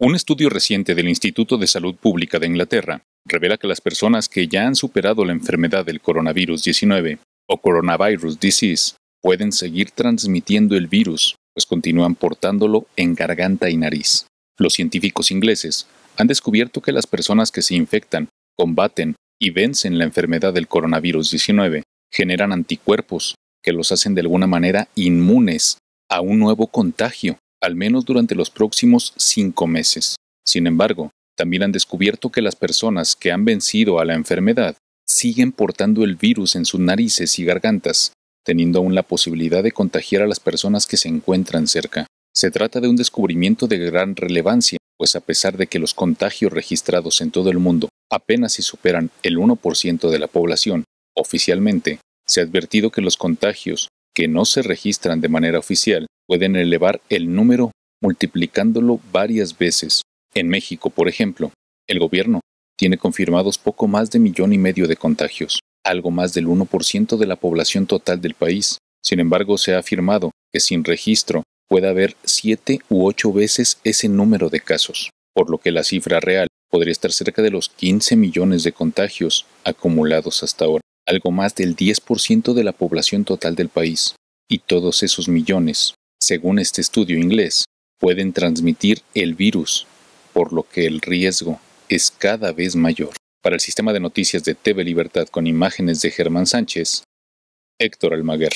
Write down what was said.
Un estudio reciente del Instituto de Salud Pública de Inglaterra revela que las personas que ya han superado la enfermedad del coronavirus 19 o coronavirus disease pueden seguir transmitiendo el virus, pues continúan portándolo en garganta y nariz. Los científicos ingleses han descubierto que las personas que se infectan, combaten y vencen la enfermedad del coronavirus 19 generan anticuerpos que los hacen de alguna manera inmunes a un nuevo contagio al menos durante los próximos cinco meses. Sin embargo, también han descubierto que las personas que han vencido a la enfermedad siguen portando el virus en sus narices y gargantas, teniendo aún la posibilidad de contagiar a las personas que se encuentran cerca. Se trata de un descubrimiento de gran relevancia, pues a pesar de que los contagios registrados en todo el mundo apenas si superan el 1% de la población, oficialmente, se ha advertido que los contagios que no se registran de manera oficial pueden elevar el número multiplicándolo varias veces. En México, por ejemplo, el gobierno tiene confirmados poco más de millón y medio de contagios, algo más del 1% de la población total del país. Sin embargo, se ha afirmado que sin registro puede haber siete u ocho veces ese número de casos, por lo que la cifra real podría estar cerca de los 15 millones de contagios acumulados hasta ahora algo más del 10% de la población total del país. Y todos esos millones, según este estudio inglés, pueden transmitir el virus, por lo que el riesgo es cada vez mayor. Para el sistema de noticias de TV Libertad con imágenes de Germán Sánchez, Héctor Almaguer.